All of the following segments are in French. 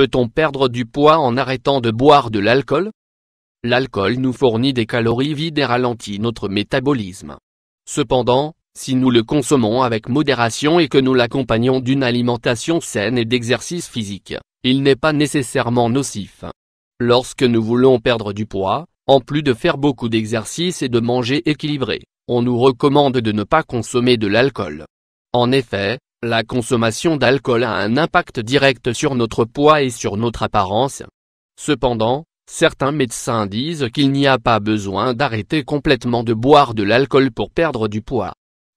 Peut-on perdre du poids en arrêtant de boire de l'alcool L'alcool nous fournit des calories vides et ralentit notre métabolisme. Cependant, si nous le consommons avec modération et que nous l'accompagnons d'une alimentation saine et d'exercice physique, il n'est pas nécessairement nocif. Lorsque nous voulons perdre du poids, en plus de faire beaucoup d'exercices et de manger équilibré, on nous recommande de ne pas consommer de l'alcool. En effet, la consommation d'alcool a un impact direct sur notre poids et sur notre apparence. Cependant, certains médecins disent qu'il n'y a pas besoin d'arrêter complètement de boire de l'alcool pour perdre du poids.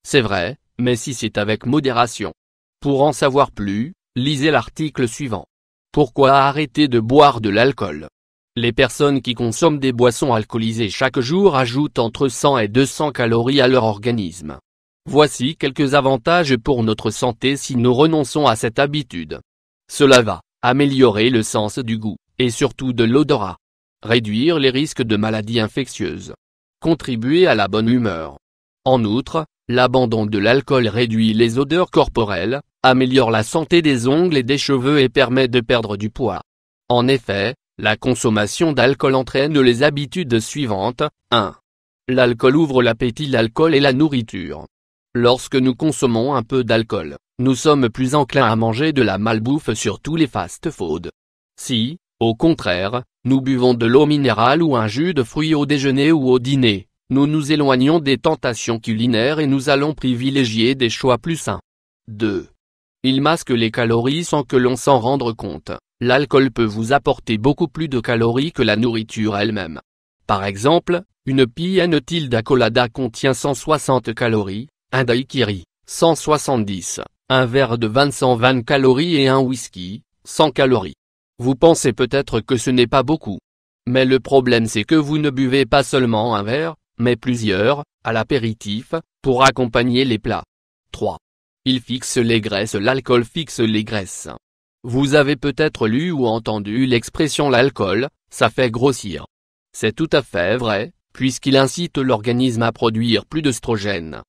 C'est vrai, mais si c'est avec modération. Pour en savoir plus, lisez l'article suivant. Pourquoi arrêter de boire de l'alcool Les personnes qui consomment des boissons alcoolisées chaque jour ajoutent entre 100 et 200 calories à leur organisme. Voici quelques avantages pour notre santé si nous renonçons à cette habitude. Cela va améliorer le sens du goût, et surtout de l'odorat. Réduire les risques de maladies infectieuses. Contribuer à la bonne humeur. En outre, l'abandon de l'alcool réduit les odeurs corporelles, améliore la santé des ongles et des cheveux et permet de perdre du poids. En effet, la consommation d'alcool entraîne les habitudes suivantes. 1. L'alcool ouvre l'appétit L'alcool et la nourriture. Lorsque nous consommons un peu d'alcool, nous sommes plus enclins à manger de la malbouffe sur tous les fast-foods. Si, au contraire, nous buvons de l'eau minérale ou un jus de fruits au déjeuner ou au dîner, nous nous éloignons des tentations culinaires et nous allons privilégier des choix plus sains. 2. Il masque les calories sans que l'on s'en rende compte. L'alcool peut vous apporter beaucoup plus de calories que la nourriture elle-même. Par exemple, une de tilde colada contient 160 calories, un daiquiri, 170, un verre de 20 calories et un whisky, 100 calories. Vous pensez peut-être que ce n'est pas beaucoup. Mais le problème c'est que vous ne buvez pas seulement un verre, mais plusieurs, à l'apéritif, pour accompagner les plats. 3. Il fixe les graisses L'alcool fixe les graisses. Vous avez peut-être lu ou entendu l'expression l'alcool, ça fait grossir. C'est tout à fait vrai, puisqu'il incite l'organisme à produire plus d'œstrogènes.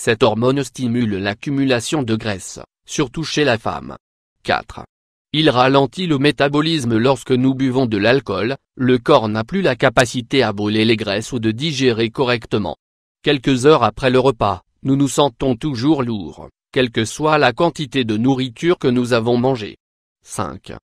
Cette hormone stimule l'accumulation de graisse, surtout chez la femme. 4. Il ralentit le métabolisme lorsque nous buvons de l'alcool, le corps n'a plus la capacité à brûler les graisses ou de digérer correctement. Quelques heures après le repas, nous nous sentons toujours lourds, quelle que soit la quantité de nourriture que nous avons mangée. 5.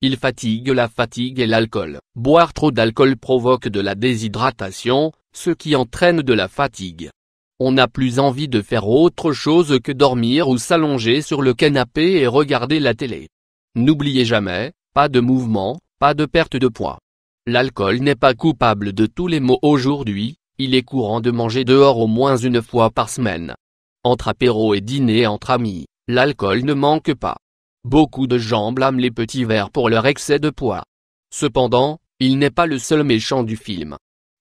Il fatigue la fatigue et l'alcool. Boire trop d'alcool provoque de la déshydratation, ce qui entraîne de la fatigue. On n'a plus envie de faire autre chose que dormir ou s'allonger sur le canapé et regarder la télé. N'oubliez jamais, pas de mouvement, pas de perte de poids. L'alcool n'est pas coupable de tous les maux aujourd'hui, il est courant de manger dehors au moins une fois par semaine. Entre apéro et dîner entre amis, l'alcool ne manque pas. Beaucoup de gens blâment les petits verres pour leur excès de poids. Cependant, il n'est pas le seul méchant du film.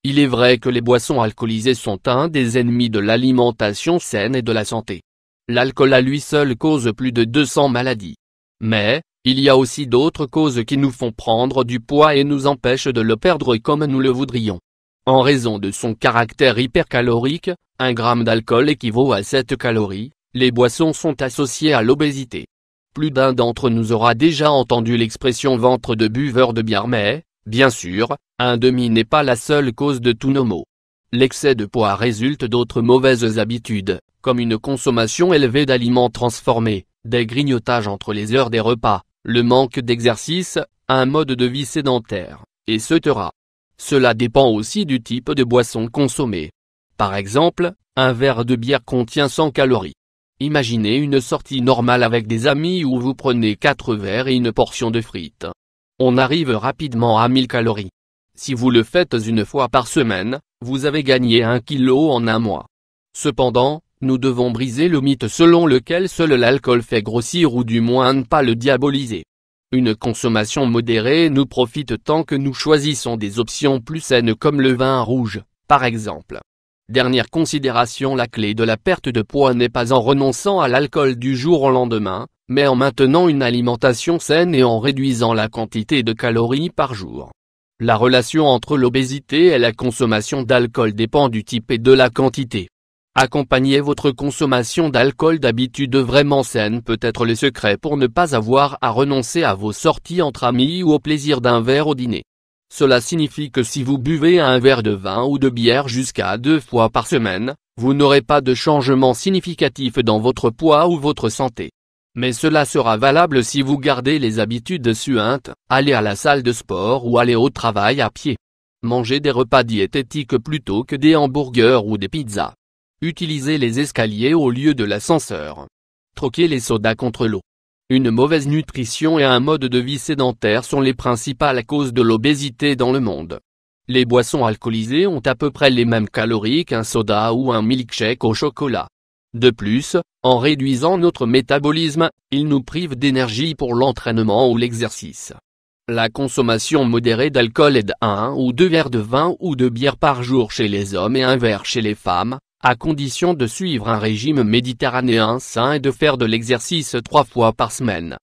Il est vrai que les boissons alcoolisées sont un des ennemis de l'alimentation saine et de la santé. L'alcool à lui seul cause plus de 200 maladies. Mais, il y a aussi d'autres causes qui nous font prendre du poids et nous empêchent de le perdre comme nous le voudrions. En raison de son caractère hypercalorique, un gramme d'alcool équivaut à 7 calories, les boissons sont associées à l'obésité. Plus d'un d'entre nous aura déjà entendu l'expression ventre de buveur de bière mais, Bien sûr, un demi n'est pas la seule cause de tous nos maux. L'excès de poids résulte d'autres mauvaises habitudes, comme une consommation élevée d'aliments transformés, des grignotages entre les heures des repas, le manque d'exercice, un mode de vie sédentaire, etc. Cela dépend aussi du type de boisson consommée. Par exemple, un verre de bière contient 100 calories. Imaginez une sortie normale avec des amis où vous prenez 4 verres et une portion de frites on arrive rapidement à 1000 calories. Si vous le faites une fois par semaine, vous avez gagné un kilo en un mois. Cependant, nous devons briser le mythe selon lequel seul l'alcool fait grossir ou du moins ne pas le diaboliser. Une consommation modérée nous profite tant que nous choisissons des options plus saines comme le vin rouge, par exemple. Dernière considération La clé de la perte de poids n'est pas en renonçant à l'alcool du jour au lendemain, mais en maintenant une alimentation saine et en réduisant la quantité de calories par jour. La relation entre l'obésité et la consommation d'alcool dépend du type et de la quantité. Accompagner votre consommation d'alcool d'habitude vraiment saine peut être le secret pour ne pas avoir à renoncer à vos sorties entre amis ou au plaisir d'un verre au dîner. Cela signifie que si vous buvez un verre de vin ou de bière jusqu'à deux fois par semaine, vous n'aurez pas de changement significatif dans votre poids ou votre santé. Mais cela sera valable si vous gardez les habitudes suintes, aller à la salle de sport ou aller au travail à pied. manger des repas diététiques plutôt que des hamburgers ou des pizzas. Utilisez les escaliers au lieu de l'ascenseur. Troquez les sodas contre l'eau. Une mauvaise nutrition et un mode de vie sédentaire sont les principales causes de l'obésité dans le monde. Les boissons alcoolisées ont à peu près les mêmes calories qu'un soda ou un milkshake au chocolat. De plus, en réduisant notre métabolisme, il nous prive d'énergie pour l'entraînement ou l'exercice. La consommation modérée d'alcool est de ou deux verres de vin ou de bière par jour chez les hommes et un verre chez les femmes, à condition de suivre un régime méditerranéen sain et de faire de l'exercice trois fois par semaine.